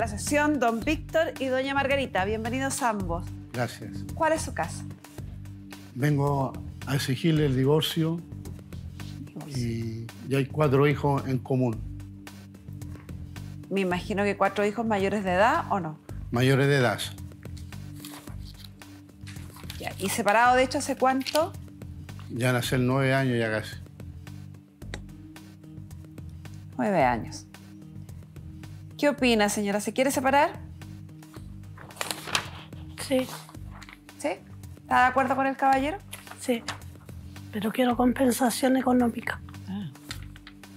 la sesión, don Víctor y doña Margarita. Bienvenidos ambos. Gracias. ¿Cuál es su caso? Vengo a exigirle el divorcio y, ya hay cuatro hijos en común. Me imagino que cuatro hijos mayores de edad o no. Mayores de edad. ¿Y separado de hecho hace cuánto? Ya nacen nueve años ya casi. Nueve años. ¿Qué opina, señora? ¿Se quiere separar? Sí. ¿Sí? ¿Está de acuerdo con el caballero? Sí, pero quiero compensación económica. Ah.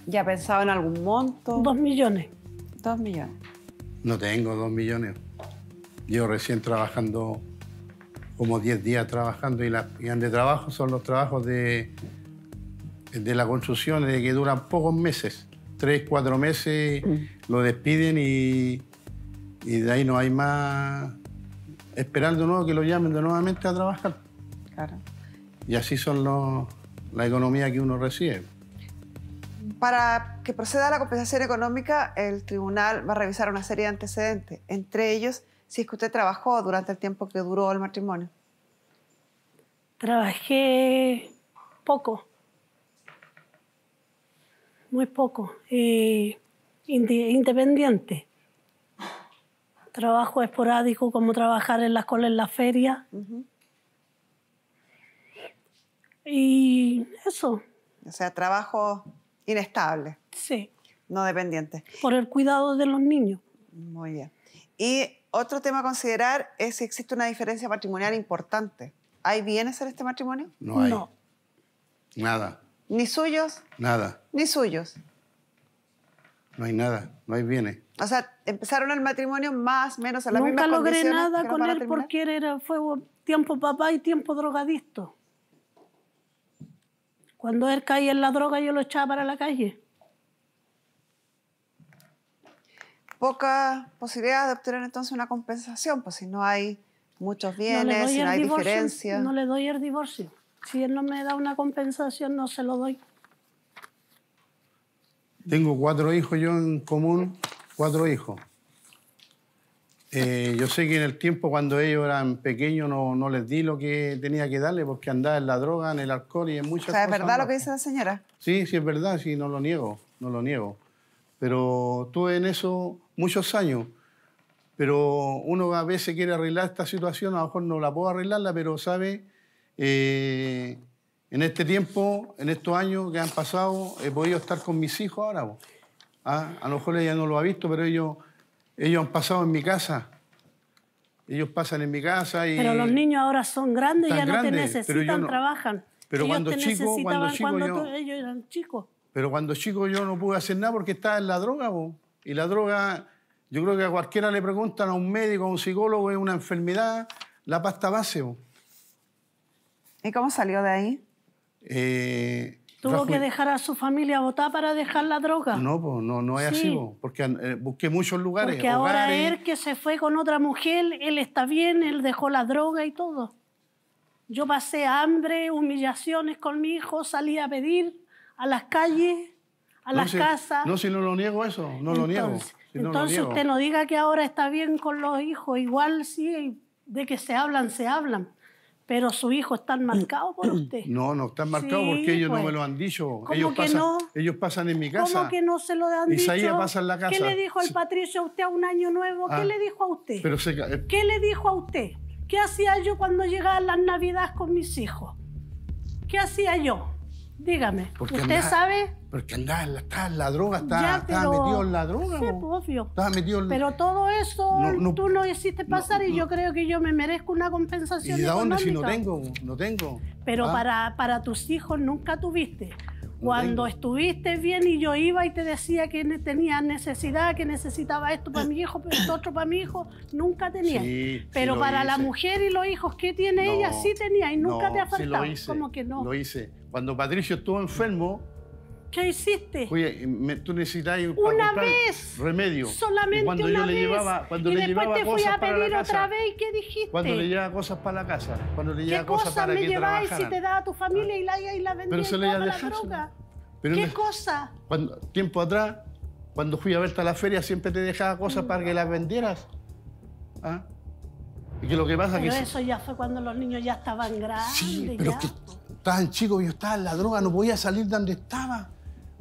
¿Ya ha pensado en algún monto? Dos millones. Dos millones. No tengo dos millones. Yo recién trabajando, como diez días trabajando, y las y de trabajo son los trabajos de, de la construcción, de que duran pocos meses tres, cuatro meses, mm. lo despiden y, de ahí no hay más esperando de nuevo que lo llamen de nuevamente a trabajar. Claro. Y así son los, la economía que uno recibe. Para que proceda la compensación económica, el tribunal va a revisar una serie de antecedentes, entre ellos si es que usted trabajó durante el tiempo que duró el matrimonio. Trabajé poco, muy poco, eh, independiente. Trabajo esporádico como trabajar en la escuela, en la feria. Y eso. O sea, trabajo inestable. Sí. No dependiente. Por el cuidado de los niños. Muy bien. Y otro tema a considerar es si existe una diferencia patrimonial importante. ¿Hay bienes en este matrimonio? No hay. No. Nada. Ni suyos. Nada. Ni suyos. No hay nada, no hay bienes. O sea, empezaron el matrimonio más, menos a la misma Nunca logré nada con él porque era, fue tiempo papá y tiempo drogadicto. Cuando él caía en la droga, yo lo echaba para la calle. Poca posibilidad de obtener entonces una compensación, pues si no hay muchos bienes, no hay divorcio, No le doy el divorcio. Si él no me da una compensación, no se lo doy. Tengo cuatro hijos yo en común, cuatro hijos. Eh, yo sé que en el tiempo cuando ellos eran pequeños no, no, les di lo que tenía que darle porque andaba en la droga, en el alcohol y en muchas cosas. ¿es verdad lo que dice la señora? Sí, sí, es verdad, sí, no lo niego, no lo niego. Pero tuve en eso muchos años. Pero uno a veces quiere arreglar esta situación, a lo mejor no la puedo arreglarla, pero sabe eh, en este tiempo, en estos años que han pasado, he podido estar con mis hijos ahora. Ah, a lo mejor ella no lo ha visto, pero ellos, ellos han pasado en mi casa. Ellos pasan en mi casa y... Pero los niños ahora son grandes, ya no te necesitan, trabajan. Pero cuando chicos, cuando chico yo, ellos eran chicos. Pero cuando chico yo no pude hacer nada porque estaba en la droga. Vos. Y la droga, yo creo que a cualquiera le preguntan, a un médico, a un psicólogo, es una enfermedad, la pasta base. ¿Y cómo salió de ahí? Eh, ¿Tuvo que dejar a su familia votar para dejar la droga? No, pues, no, no es así, porque eh, busqué muchos lugares. Porque ahora él que se fue con otra mujer, él está bien, él dejó la droga y todo. Yo pasé hambre, humillaciones con mi hijo, salí a pedir a las calles, a las casas. No, si no lo niego eso, no lo niego. entonces usted no diga que ahora está bien con los hijos, igual sí, de que se hablan, se hablan. Pero su hijo está marcados por usted. No, no están marcados porque ellos no me pues. lo han dicho. ellos pasan, Ellos pasan en mi casa. ¿Cómo que no se lo han dicho? pasa en la casa. ¿Qué le dijo el Patricio a usted a un año nuevo? ¿Qué ah, le dijo a usted? Eh, ¿Qué le dijo a usted? ¿Qué hacía yo cuando a las navidades con mis hijos? ¿Qué hacía yo? Dígame, ¿usted sabe? Porque anda estaba en la droga, estaba, ya, metido en la droga. Sí, pues, obvio. metido en... Pero todo eso eh, tú no, hiciste pasar y yo creo que yo me merezco una compensación ¿Y de económica. dónde si no tengo? No tengo. Pero ah. para, para tus hijos nunca tuviste. Cuando estuviste bien y yo iba y te decía que tenía necesidad, que necesitaba esto para mi hijo, pero esto otro para mi hijo, nunca tenía. pero para la mujer y los hijos que tiene ella sí tenía y nunca te ha faltado. Sí que no? Lo hice. Cuando Patricio estuvo enfermo, ¿Qué hiciste? Oye, tú necesitas una vez remedio. Solamente cuando una yo vez. Le llevaba, cuando y le después llevaba te fui a pedir otra vez y qué dijiste. Cuando le llevaba cosas para la casa. Cuando le llevaba ¿Qué cosas, me llevabas lleváis si te daba a tu familia y la y la vendía Pero se le la droga? ¿Qué cosa? tiempo atrás, cuando fui a verte a la feria, siempre te dejaba cosas para que las vendieras. ¿Ah? Y que lo que pasa Pero que eso ya fue cuando los niños ya estaban grandes. Sí, pero ya. que estaban chicos, yo estaba en la droga, no podía salir de donde estaba.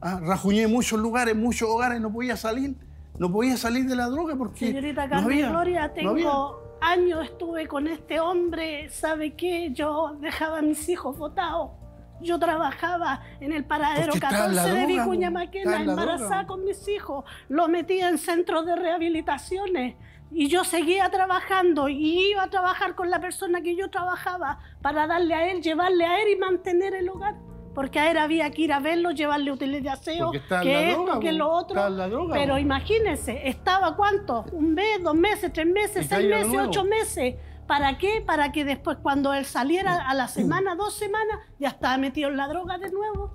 Ah, rajuñé muchos lugares, muchos hogares, no podía salir, no podía salir de la droga porque. Señorita Carmen Gloria, tengo años estuve con este hombre, ¿sabe qué? Yo dejaba a mis hijos votados. Yo trabajaba en el paradero 14 de Vicuña Maquena, embarazada con mis hijos. Lo metía en centros de rehabilitaciones. Y yo seguía trabajando y iba a trabajar con la persona que yo trabajaba para darle a él, llevarle a él y mantener el hogar porque a él había que ir a verlo, llevarle útiles de aseo, que esto, que lo otro. Droga, pero imagínense, estaba cuánto, un mes, dos meses, tres meses, seis meses, ocho meses. ¿Para qué? Para que después cuando él saliera a la semana, dos semanas, ya estaba metido en la droga de nuevo.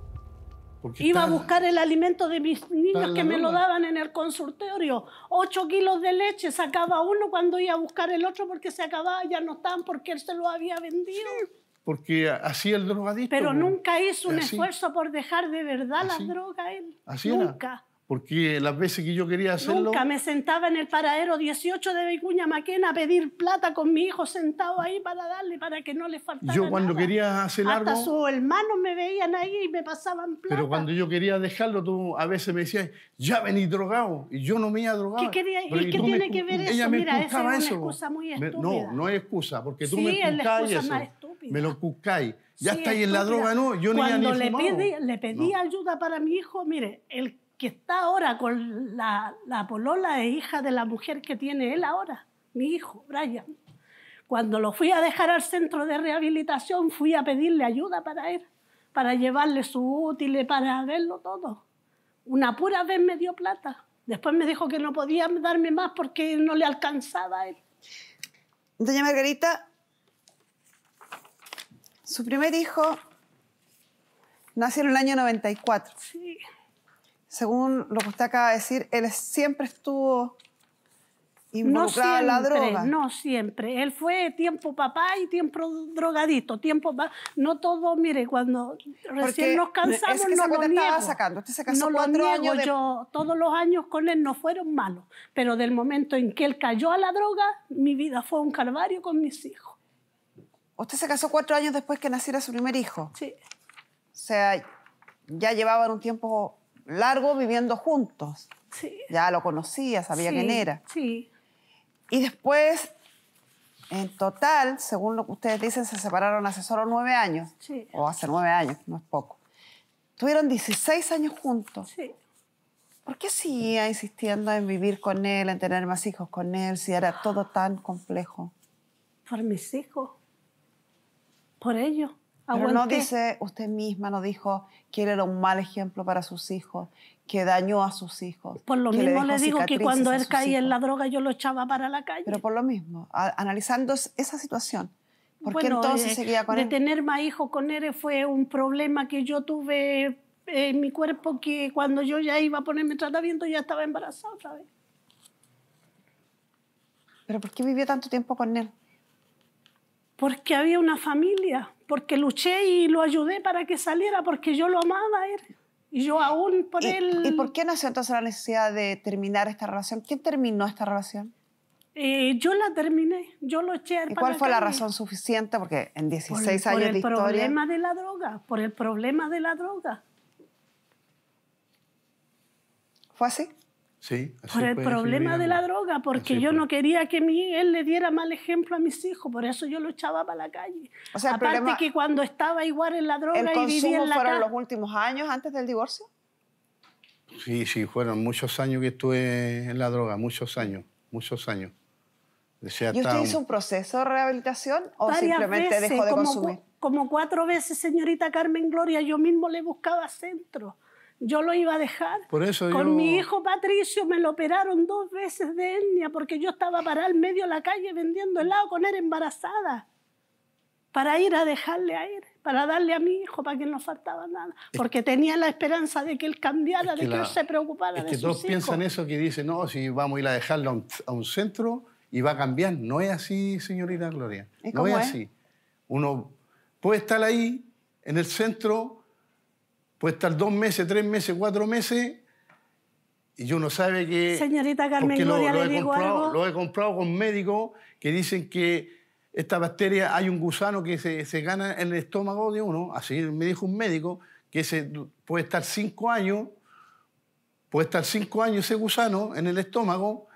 Iba a buscar el alimento de mis niños que me lo daban en el consultorio. Ocho kilos de leche sacaba uno cuando iba a buscar el otro porque se acababa, ya no estaban porque él se lo había vendido porque así el drogadicto. Pero nunca hizo un esfuerzo por dejar de verdad la droga drogas él. Así nunca. Porque las veces que yo quería hacerlo. Nunca me sentaba en el paradero 18 de Vicuña Maquena a pedir plata con mi hijo sentado ahí para darle, para que no le faltara. Yo cuando quería hacer algo. Hasta sus hermanos me veían ahí y me pasaban plata. Pero cuando yo quería dejarlo, tú a veces me decías, ya vení drogado. Y yo no me iba drogado. ¿Qué ¿Y qué tiene que ver eso? Ella me Mira, eso es una excusa muy estúpida. no, no es excusa, porque tú me explicabas me lo buscáis. Ya estáis está en la droga, ¿no? Yo Cuando le pedí, le pedí ayuda para mi hijo, mire, el que está ahora con la, la polola es hija de la mujer que tiene él ahora, mi hijo, Brian. Cuando lo fui a dejar al centro de rehabilitación, fui a pedirle ayuda para él, para llevarle su útil, para verlo todo. Una pura vez me dio plata. Después me dijo que no podía darme más porque no le alcanzaba a él. Doña Margarita, su primer hijo nació en el año 94. Sí. Según lo que usted acaba de decir, él siempre estuvo involucrado no en la droga. No siempre. Él fue tiempo papá y tiempo drogadito. Tiempo No todo, mire, cuando recién nos cansamos, no lo niego. sacando. Usted se casó no lo Años Yo, todos los años con él no fueron malos. Pero del momento en que él cayó a la droga, mi vida fue un calvario con mis hijos. Usted se casó cuatro años después que naciera su primer hijo. Sí. O sea, ya llevaban un tiempo largo viviendo juntos. Sí. Ya lo conocía, sabía quién era. Sí. Y después, en total, según lo que ustedes dicen, se separaron hace solo nueve años. Sí. O hace nueve años, no es poco. Tuvieron 16 años juntos. Sí. ¿Por qué seguía insistiendo en vivir con él, en tener más hijos con él, si era todo tan complejo? Por mis hijos por ello. Aguanté. Pero no dice, usted misma no dijo que él era un mal ejemplo para sus hijos, que dañó a sus hijos. Por lo mismo le, dijo digo que cuando él caía en la droga yo lo echaba para la calle. Pero por lo mismo, analizando esa situación, ¿por qué entonces eh, seguía con de tener más hijos con él fue un problema que yo tuve eh, en mi cuerpo que cuando yo ya iba a ponerme tratamiento ya estaba embarazada ¿sabes? ¿Pero por qué vivió tanto tiempo con él? porque había una familia, porque luché y lo ayudé para que saliera, porque yo lo amaba a él. Y yo aún por él... ¿Y por qué nació entonces la necesidad de terminar esta relación? ¿Quién terminó esta relación? Eh, yo la terminé, yo lo eché. ¿Y cuál fue la razón suficiente? Porque en 16 de años por el problema de la droga, por el problema de la droga. ¿Fue así? Sí, por el problema de la droga, porque yo no quería que mi, él le diera mal ejemplo a mis hijos, por eso yo lo echaba para la calle. O sea, Aparte que cuando estaba igual en la droga y vivía en la fueron los últimos años antes del divorcio? Sí, sí, fueron muchos años que estuve en la droga, muchos años, muchos años. Decía, ¿Y usted hizo un proceso de rehabilitación o simplemente dejó de consumir? como cuatro veces, señorita Carmen Gloria, yo mismo le buscaba centro yo lo iba a dejar. Por eso Con mi hijo Patricio me lo operaron dos veces de etnia porque yo estaba para al medio de la calle vendiendo helado con él embarazada. Para ir a dejarle a él, para darle a mi hijo, para que no faltaba nada. Porque tenía la esperanza de que él cambiara, de que él se preocupara que todos piensan eso, que dicen, no, si vamos a ir a dejarlo a un, a un centro y va a cambiar. No es así, señorita Gloria. no es así. Uno puede estar ahí, en el centro, Puede estar dos meses, tres meses, cuatro meses y uno sabe que... Señorita Carmen Gloria, lo, he comprado, Lo he comprado con médicos que dicen que esta bacteria, hay un gusano que se, gana en el estómago de uno, así me dijo un médico, que puede estar cinco años, puede estar cinco años ese gusano en el estómago,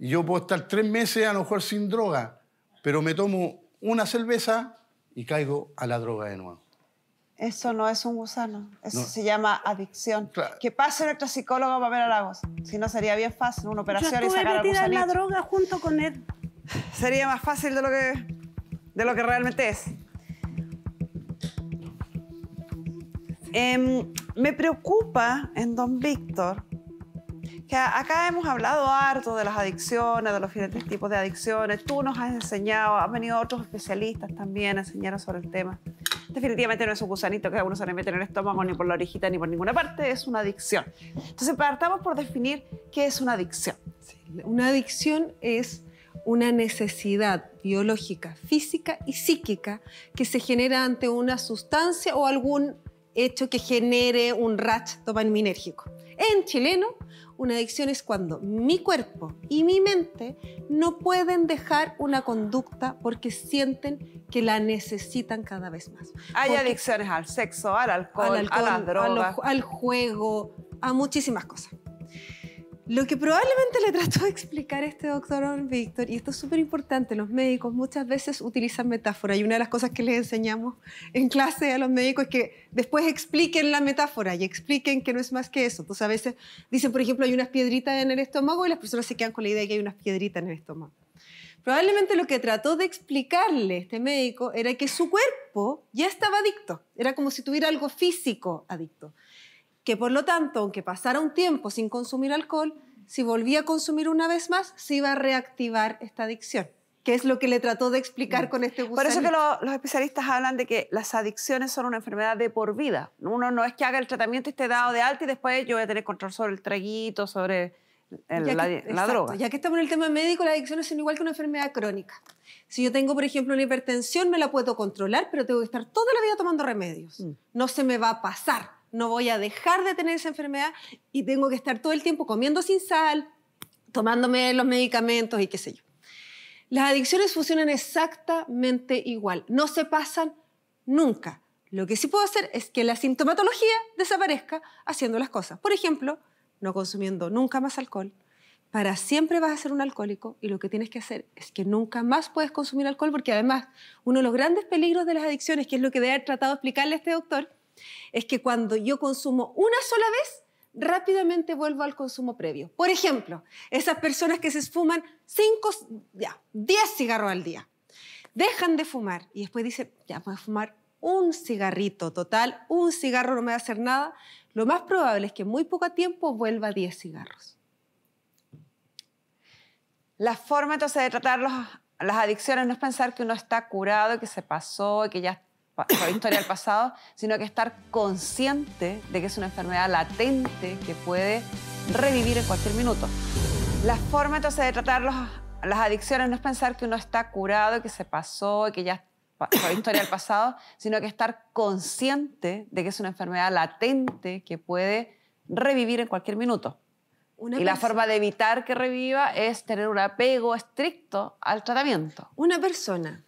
yo puedo estar tres meses a lo mejor sin droga, pero me tomo una cerveza y caigo a la droga de nuevo. Eso no es un gusano, eso se llama adicción. Que pase para ver a Lagos, si no sería bien fácil una operación y sacar al gusanito. la droga junto con él. Sería más fácil de lo que, de lo que realmente es. Em, me preocupa en don Víctor que acá hemos hablado harto de las adicciones, de los diferentes tipos de adicciones. Tú nos has enseñado, han venido otros especialistas también a enseñarnos sobre el tema definitivamente no es un gusanito que uno se le mete en el estómago, ni por la orejita, ni por ninguna parte, es una adicción. Entonces, partamos por definir qué es una adicción. una adicción es una necesidad biológica, física y psíquica que se genera ante una sustancia o algún hecho que genere un rush dopaminérgico. En chileno, una adicción es cuando mi cuerpo y mi mente no pueden dejar una conducta porque sienten que la necesitan cada vez más. Hay adicciones al sexo, al alcohol, a al juego, a muchísimas cosas. Lo que probablemente le trató de explicar este doctor Víctor, y esto es súper importante, los médicos muchas veces utilizan metáforas y una de las cosas que les enseñamos en clase a los médicos es que después expliquen la metáfora y expliquen que no es más que eso. Entonces a veces dicen, por ejemplo, hay unas piedritas en el estómago y las personas se quedan con la idea de que hay unas piedritas en el estómago. Probablemente lo que trató de explicarle este médico era que su cuerpo ya estaba adicto, era como si tuviera algo físico adicto que por lo tanto, aunque pasara un tiempo sin consumir alcohol, si volvía a consumir una vez más, se iba a reactivar esta adicción, que es lo que le trató de explicar mm. con este gusto? Por eso que los especialistas hablan de que las adicciones son una enfermedad de por vida. Uno no es que haga el tratamiento y esté dado de alta y después yo voy a tener control sobre el traguito, sobre la, droga. Ya que estamos en el tema médico, la adicción es igual que una enfermedad crónica. Si yo tengo, por ejemplo, una hipertensión, me la puedo controlar, pero tengo que estar toda la vida tomando remedios. Mm. No se me va a pasar no voy a dejar de tener esa enfermedad y tengo que estar todo el tiempo comiendo sin sal, tomándome los medicamentos y qué sé yo. Las adicciones funcionan exactamente igual, no se pasan nunca. Lo que sí puedo hacer es que la sintomatología desaparezca haciendo las cosas. Por ejemplo, no consumiendo nunca más alcohol. Para siempre vas a ser un alcohólico y lo que tienes que hacer es que nunca más puedes consumir alcohol porque además uno de los grandes peligros de las adicciones, que es lo que debe haber tratado de explicarle a este doctor, es que cuando yo consumo una sola vez, rápidamente vuelvo al consumo previo. Por ejemplo, esas personas que se fuman cinco, ya, 10 cigarros al día, dejan de fumar y después dicen, ya, voy a fumar un cigarrito total, un cigarro no me va a hacer nada, lo más probable es que en muy poco tiempo vuelva a 10 cigarros. La forma entonces de tratar las adicciones no es pensar que uno está curado, que se pasó, que ya está por historia del pasado, sino que estar consciente de que es una enfermedad latente que puede revivir en cualquier minuto. La forma entonces de tratar las adicciones no es pensar que uno está curado que se pasó que ya por historia del pasado, sino que estar consciente de que es una enfermedad latente que puede revivir en cualquier minuto. y la forma de evitar que reviva es tener un apego estricto al tratamiento. Una persona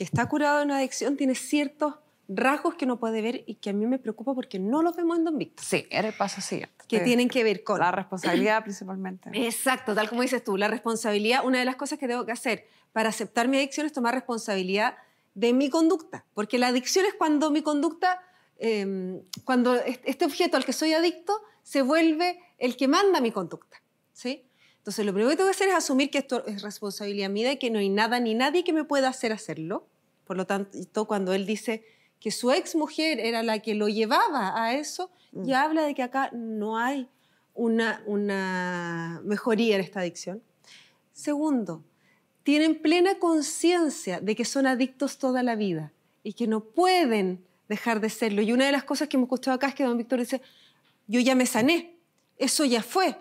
que está curado de una adicción tiene ciertos rasgos que no puede ver y que a mí me preocupa porque no los vemos en Don Víctor. Sí, era el paso siguiente. Que tienen que ver con... La responsabilidad principalmente. Exacto, tal como dices tú, la responsabilidad, una de las cosas que tengo que hacer para aceptar mi adicción es tomar responsabilidad de mi conducta, porque la adicción es cuando mi conducta, em, cuando este objeto al que soy adicto se vuelve el que manda mi conducta, ¿sí? Entonces, lo primero que tengo que hacer es asumir que esto es responsabilidad mía y que no hay nada ni nadie que me pueda hacer hacerlo. Por lo tanto, cuando él dice que su ex mujer era la que lo llevaba a eso, mm. ya habla de que acá no hay una, una mejoría en esta adicción. Segundo, tienen plena conciencia de que son adictos toda la vida y que no pueden dejar de serlo. Y una de las cosas que hemos escuchado acá es que don Víctor dice, yo ya me sané, eso ya fue,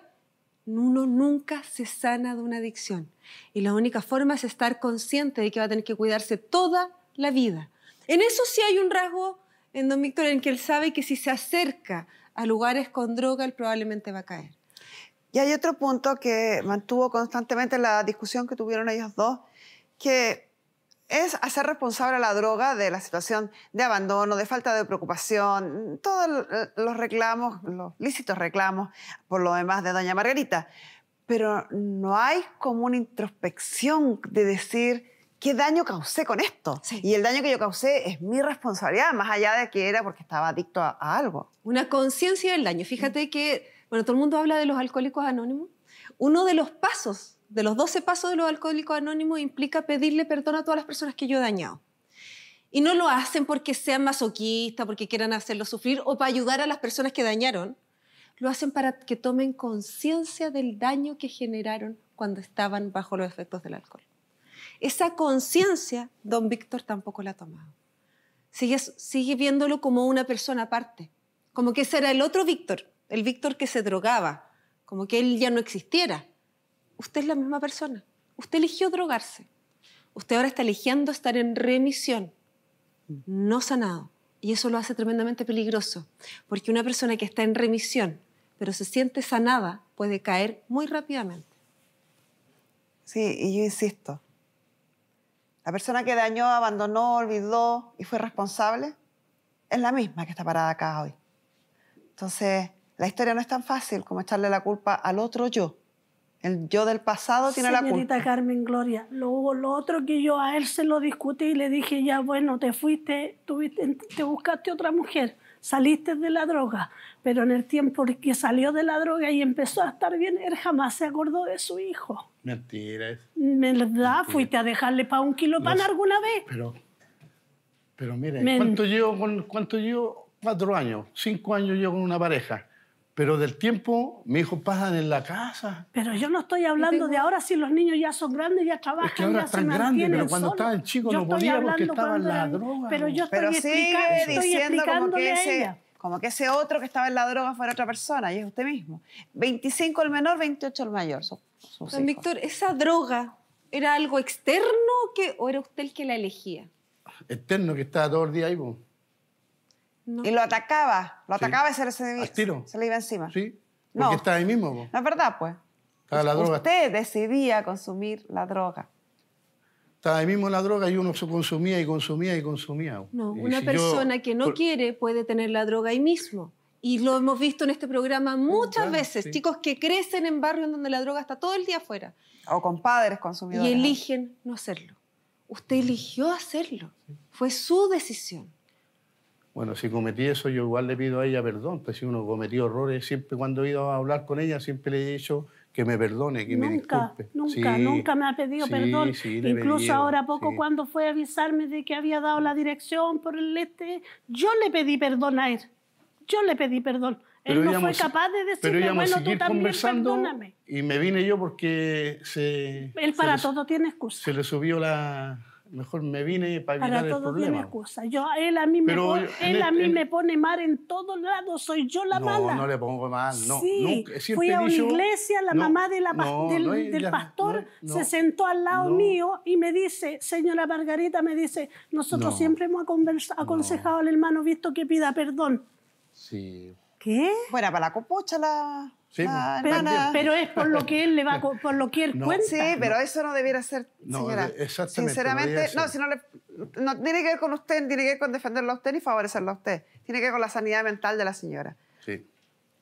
uno nunca se sana de una adicción. Y la única forma es estar consciente de que va a tener que cuidarse toda la vida. En eso sí hay un rasgo en don Víctor en que él sabe que si se acerca a lugares con droga, él probablemente va a caer. Y hay otro punto que mantuvo constantemente la discusión que tuvieron ellos dos, que es hacer responsable a la droga de la situación de abandono, de falta de preocupación, todos los reclamos, los lícitos reclamos, por lo demás, de doña Margarita. Pero no hay como una introspección de decir qué daño causé con esto. Y el daño que yo causé es mi responsabilidad, más allá de que era porque estaba adicto a, a algo. Una conciencia del daño. Fíjate que, bueno, todo el mundo habla de los alcohólicos anónimos. Uno de los pasos de los 12 pasos de los alcohólicos anónimos implica pedirle perdón a todas las personas que yo he dañado. Y no lo hacen porque sean masoquistas, porque quieran hacerlo sufrir o para ayudar a las personas que dañaron. Lo hacen para que tomen conciencia del daño que generaron cuando estaban bajo los efectos del alcohol. Esa conciencia, don Víctor tampoco la ha tomado. Sigue, viéndolo como una persona aparte, como que ese era el otro Víctor, el Víctor que se drogaba, como que él ya no existiera usted es la misma persona. Usted eligió drogarse. Usted ahora está eligiendo estar en remisión, no sanado. Y eso lo hace tremendamente peligroso, porque una persona que está en remisión, pero se siente sanada, puede caer muy rápidamente. Sí, y yo insisto, la persona que dañó, abandonó, olvidó y fue responsable es la misma que está parada acá hoy. Entonces, la historia no es tan fácil como echarle la culpa al otro yo. El yo del pasado tiene la culpa. Señorita Carmen Gloria, lo, lo otro que yo a él se lo discutí y le dije, ya bueno, te fuiste, te buscaste otra mujer, saliste de la droga, pero en el tiempo que salió de la droga y empezó a estar bien, él jamás se acordó de su hijo. Mentiras. ¿Verdad? Fuiste a dejarle para un kilo pan alguna vez. Pero, pero mire, ¿cuánto llevo, con, cuánto llevo? Cuatro años, cinco años llevo con una pareja. Pero del tiempo, mis hijos pasan en la casa. Pero yo no estoy hablando de ahora, si los niños ya son grandes, ya trabajan, es que ahora están grandes, pero cuando estaban chicos no podía porque en la droga. Pero yo estoy, explicando, estoy diciendo como que ese... como que ese otro que estaba en la droga fuera otra persona y es usted mismo. 25 el menor, 28 el mayor. Don Víctor, ¿esa droga era algo externo o era usted el que la elegía? Externo, que estaba todo el día ahí. Vos. Y lo atacaba, lo atacaba y se le, iba encima. Sí, porque está ahí mismo. No es verdad, pues. la droga. Usted decidía consumir la droga. Estaba ahí mismo la droga y uno se consumía y consumía y consumía. No, una persona que no quiere puede tener la droga ahí mismo. Y lo hemos visto en este programa muchas veces, chicos que crecen en barrios donde la droga está todo el día afuera. O con padres consumidores. Y eligen no hacerlo. Usted eligió hacerlo. Fue su decisión. Bueno, si cometí eso, yo igual le pido a ella perdón, pues si uno cometió errores, siempre cuando he ido a hablar con ella, siempre le he dicho que me perdone, que me disculpe. Nunca, nunca me ha pedido perdón. Incluso ahora poco cuando fue a avisarme de que había dado la dirección por el este, yo le pedí perdón a él. Yo le pedí perdón. él no fue capaz de decirme, bueno, tú también perdóname. Y me vine yo porque se... Él para todo tiene excusa. Se le subió la mejor me vine para evitar para todo el Tiene excusa. Yo, él a mí, me, él a mí me pone mal en todos lados, soy yo la madre. mala. No, no le pongo mal, Sí, fui a una iglesia, la mamá del, pastor se sentó al lado mío y me dice, señora Margarita, me dice, nosotros siempre hemos aconsejado al hermano visto que pida perdón. Sí. ¿Qué? Fuera para la copucha la... Sí, pero, pero, es por lo que él le va por lo que él cuenta. Sí, pero eso no debiera ser, señora. No, exactamente. Sinceramente, no, si no, le, no tiene que ver con usted, tiene que ver con defenderlo a usted y favorecerlo a usted. Tiene que ver con la sanidad mental de la señora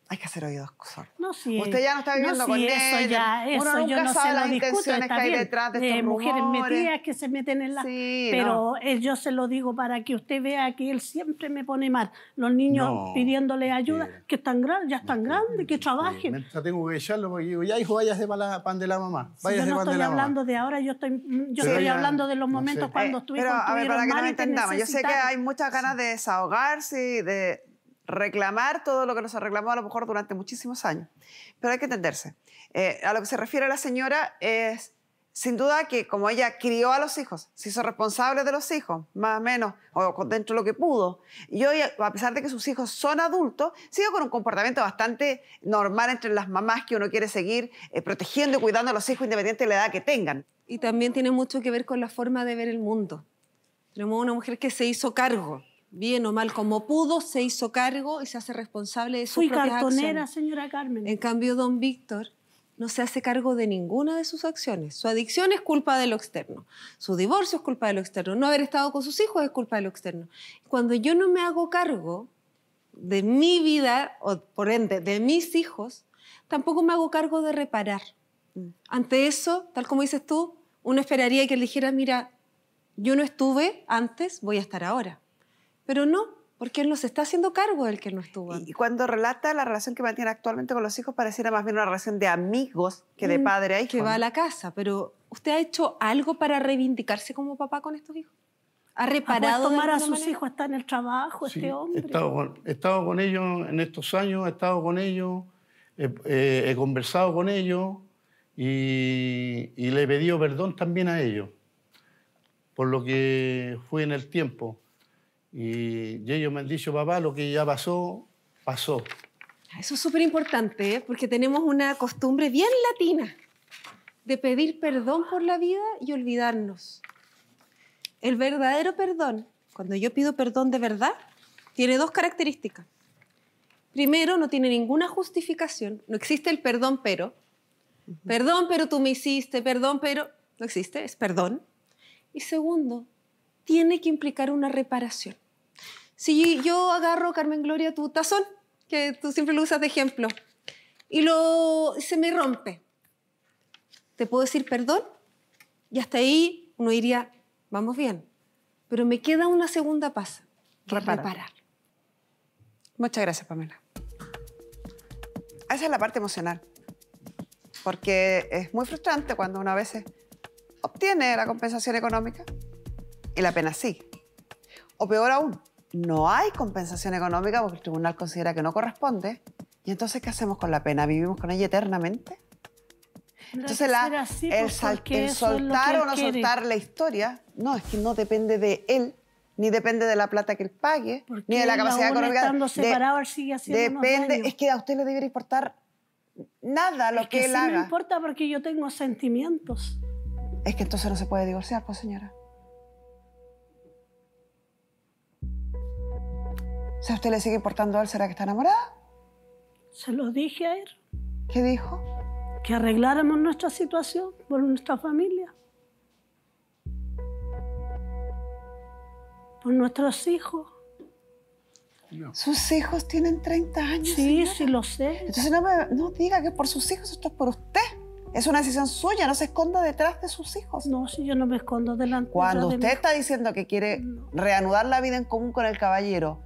hay que hacer oídos sordos. No, sí, Usted ya no está viviendo con eso él. eso, nunca yo no sabe las intenciones que hay detrás de, de eh, estos mujeres metidas que se meten en la... Sí, pero eh, yo se lo digo para que usted vea que él siempre me pone mal. Los niños pidiéndole ayuda, que están grandes, ya están grandes, que trabajen. tengo que echarlo porque digo, ya hijo, váyase de la pan de la mamá. Vayas yo no de estoy no estoy hablando de ahora, yo estoy, mm, yo estoy hablando de los momentos cuando eh, estuvimos Pero a ver, para que no entendamos, yo sé que hay muchas ganas de desahogarse y de reclamar todo lo que nos ha reclamado a lo mejor durante muchísimos años. Pero hay que entenderse. Eh, a lo que se refiere la señora es, sin duda que como ella crió a los hijos, se hizo responsable de los hijos, más o menos, o dentro de lo que pudo, y hoy, a pesar de que sus hijos son adultos, sigue con un comportamiento bastante normal entre las mamás que uno quiere seguir eh, protegiendo y cuidando a los hijos independientemente de la edad que tengan. Y también tiene mucho que ver con la forma de ver el mundo. Tenemos una mujer que se hizo cargo bien o mal como pudo, se hizo cargo y se hace responsable de sus Fui cartonera, señora Carmen. En cambio, don Víctor no se hace cargo de ninguna de sus acciones. Su adicción es culpa de lo externo. Su divorcio es culpa de lo externo. No haber estado con sus hijos es culpa de lo externo. Cuando yo no me hago cargo de mi vida, o por ende, de mis hijos, tampoco me hago cargo de reparar. Mm. Ante eso, tal como dices tú, uno esperaría que le dijera, mira, yo no estuve antes, voy a estar ahora. Pero no, porque él nos está haciendo cargo del que no estuvo. Y cuando relata la relación que mantiene actualmente con los hijos, pareciera más bien una relación de amigos que de mm, padre a hijo. Que va a la casa, pero ¿usted ha hecho algo para reivindicarse como papá con estos hijos? ¿Ha reparado? ¿Ha tomar a sus hijos, está en el trabajo este hombre. He estado, con, he estado, con, ellos en estos años, he estado con ellos, eh, he conversado con ellos y, y le he pedido perdón también a ellos por lo que fui en el tiempo y, yo ellos me han dicho, papá, lo que ya pasó, pasó. Ah, eso es súper importante, ¿eh? porque tenemos una costumbre bien latina de pedir perdón por la vida y olvidarnos. El verdadero perdón, cuando yo pido perdón de verdad, tiene dos características. Primero, no tiene ninguna justificación, no existe el perdón pero. Perdón pero tú me hiciste, perdón pero... No existe, es perdón. Y segundo, tiene que implicar una reparación. Si yo agarro, Carmen Gloria, tu tazón, que tú siempre lo usas de ejemplo, y lo, se me rompe, ¿te puedo decir perdón? Y hasta ahí uno diría, vamos bien. Pero me queda una segunda pasa, reparar. Muchas gracias, Pamela. Esa es la parte emocional. Porque es muy frustrante cuando una a veces obtiene la compensación económica y la pena sí. O peor aún, no hay compensación económica porque el tribunal considera que no corresponde. ¿Y entonces qué hacemos con la pena? ¿Vivimos con ella eternamente? Entonces, la, pues, es el, soltar o no soltar la historia, no, es que no depende de él, ni depende de la plata que él pague, ni de la capacidad económica. de, depende, es que a usted le debería importar nada lo es que, sí haga. importa porque yo tengo sentimientos. Es que entonces no se puede divorciar, pues señora. O sea, usted le sigue importando a él? ¿Será que está enamorada? Se lo dije a él. ¿Qué dijo? Que arregláramos nuestra situación por nuestra familia. Por nuestros hijos. Sus hijos tienen 30 años. Sí, sí, lo sé. Entonces no, diga que por sus hijos, esto es por usted. Es una decisión suya, no se esconda detrás de sus hijos. No, si yo no me escondo delante. Cuando usted está diciendo que quiere reanudar la vida en común con el caballero,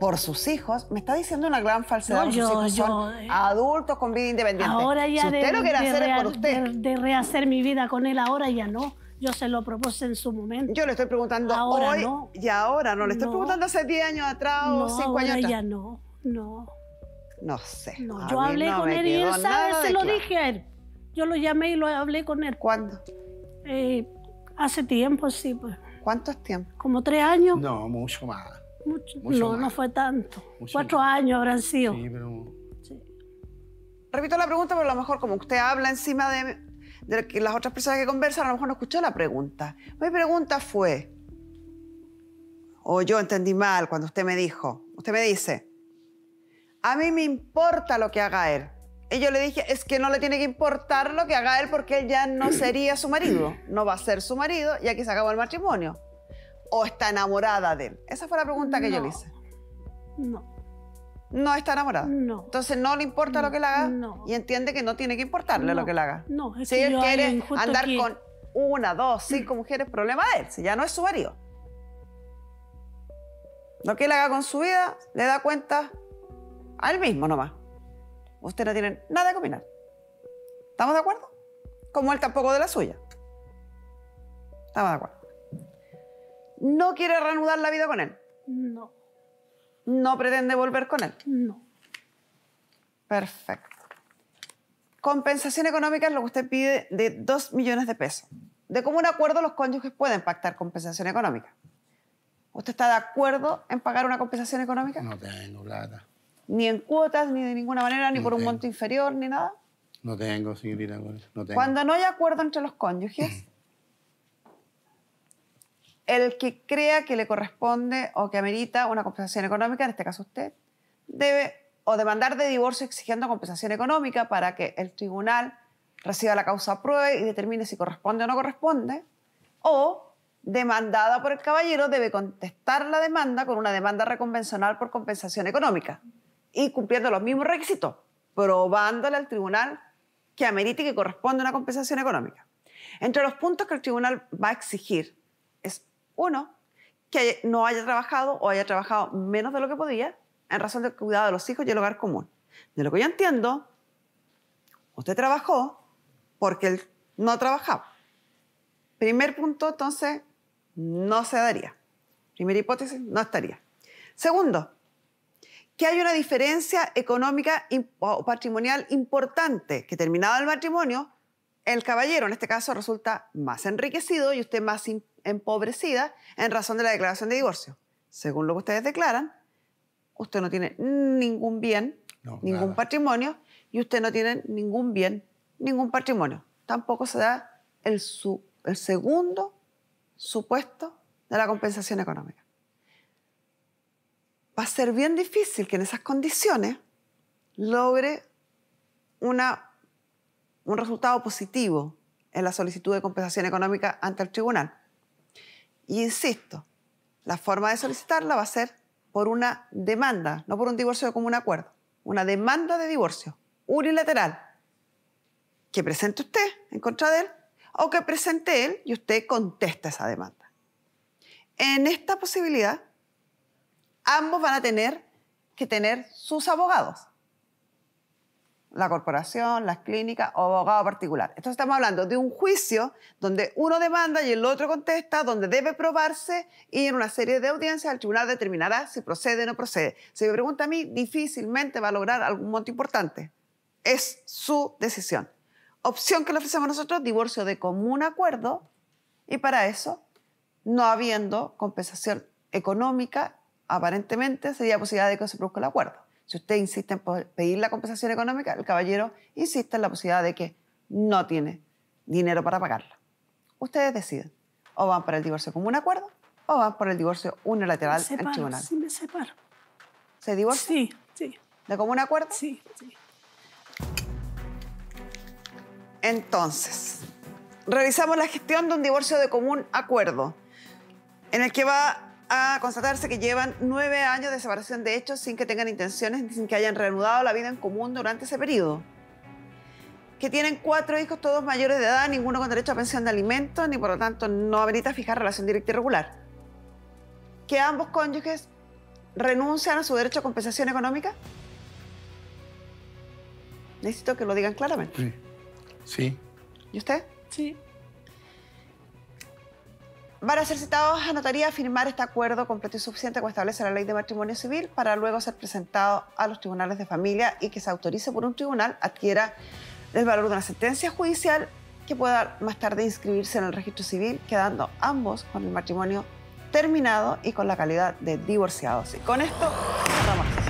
por sus hijos, me está diciendo una gran falsedad. No, yo, sus hijos son eh. adultos con vida independiente. Ahora ya si usted de, lo quiere hacer es por usted. De, rehacer mi vida con él ahora ya no. Yo se lo propuse en su momento. Yo le estoy preguntando ahora hoy y ahora no. Le estoy preguntando hace 10 años atrás o 5 años atrás. ya no, no. No sé. yo hablé con él y él sabe, se lo dije a él. Yo lo llamé y lo hablé con él. ¿Cuándo? Eh, hace tiempo, sí. Pues. ¿Cuántos tiempo? Como tres años. No, mucho más no, no fue tanto. Cuatro años habrán sido. Sí, Repito la pregunta, pero a lo mejor como usted habla encima de, de, las otras personas que conversan, a lo mejor no escuchó la pregunta. Mi pregunta fue, o yo entendí mal cuando usted me dijo, usted me dice, a mí me importa lo que haga él. Y yo le dije, es que no le tiene que importar lo que haga él porque él ya no sería su marido, no va a ser su marido y aquí se acabó el matrimonio o está enamorada de él? Esa fue la pregunta que yo le hice. No. No está enamorada. No. Entonces no le importa lo que le haga no. y entiende que no tiene que importarle lo que le haga. No, Si él quiere andar con una, dos, cinco mujeres, problema de él, si ya no es su marido. Lo que él haga con su vida le da cuenta a él mismo nomás. Usted no tiene nada que opinar. ¿Estamos de acuerdo? Como él tampoco de la suya. Estamos de acuerdo no quiere reanudar la vida con él. No. No pretende volver con él. No. Perfecto. Compensación económica es lo que usted pide de 2 millones de pesos. De cómo un acuerdo, los cónyuges pueden pactar compensación económica. ¿Usted está de acuerdo en pagar una compensación económica? No tengo plata. Ni en cuotas, ni de ninguna manera, ni por un monto inferior, ni nada. No tengo, señorita. No tengo. Cuando no hay acuerdo entre los cónyuges, el que crea que le corresponde o que amerita una compensación económica, en este caso usted, debe o demandar de divorcio exigiendo compensación económica para que el tribunal reciba la causa prueba y determine si corresponde o no corresponde, o demandada por el caballero debe contestar la demanda con una demanda reconvencional por compensación económica y cumpliendo los mismos requisitos, probándole al tribunal que amerite y que corresponde una compensación económica. Entre los puntos que el tribunal va a exigir uno, que no haya trabajado o haya trabajado menos de lo que podía en razón del cuidado de los hijos y el hogar común. De lo que yo entiendo, usted trabajó porque él no trabajaba. Primer punto, entonces, no se daría. Primera hipótesis, no estaría. Segundo, que hay una diferencia económica o patrimonial importante, que terminado el matrimonio, el caballero en este caso resulta más enriquecido y usted más, importante empobrecida en razón de la declaración de divorcio. Según lo que ustedes declaran, usted no tiene ningún bien, ningún patrimonio, y usted no tiene ningún bien, ningún patrimonio. Tampoco se da el, segundo supuesto de la compensación económica. Va a ser bien difícil que en esas condiciones logre una, un resultado positivo en la solicitud de compensación económica ante el tribunal. Y insisto, la forma de solicitarla va a ser por una demanda, no por un divorcio de común acuerdo, una demanda de divorcio unilateral que presente usted en contra de él o que presente él y usted contesta esa demanda. En esta posibilidad, ambos van a tener que tener sus abogados la corporación, las clínicas o abogado particular. Entonces estamos hablando de un juicio donde uno demanda y el otro contesta, donde debe probarse y en una serie de audiencias el tribunal determinará si procede o no procede. Si me pregunta a mí, difícilmente va a lograr algún monto importante. Es su decisión. Opción que le ofrecemos nosotros, divorcio de común acuerdo y para eso, no habiendo compensación económica, aparentemente sería posibilidad de que se produzca el acuerdo. Si usted insiste en pedir la compensación económica, el caballero insiste en la posibilidad de que no tiene dinero para pagarla. Ustedes deciden, o van para el divorcio como un acuerdo, o van por el divorcio unilateral separo, en tribunal. me separo. ¿Se divorcia? Sí, sí. ¿De común acuerdo? Sí, sí. Entonces, revisamos la gestión de un divorcio de común acuerdo, en el que va a constatarse que llevan nueve años de separación de hechos sin que tengan intenciones, sin que hayan reanudado la vida en común durante ese periodo. Que tienen cuatro hijos, todos mayores de edad, ninguno con derecho a pensión de alimentos, ni por lo tanto no habilita fijar relación directa y regular. Que ambos cónyuges renuncian a su derecho a compensación económica. Necesito que lo digan claramente. Sí. sí. ¿Y usted? Sí van ser citados a notaría firmar este acuerdo completo y suficiente que establece la ley de matrimonio civil para luego ser presentado a los tribunales de familia y que se autorice por un tribunal adquiera el valor de una sentencia judicial que pueda más tarde inscribirse en el registro civil, quedando ambos con el matrimonio terminado y con la calidad de divorciados. Y con esto vamos.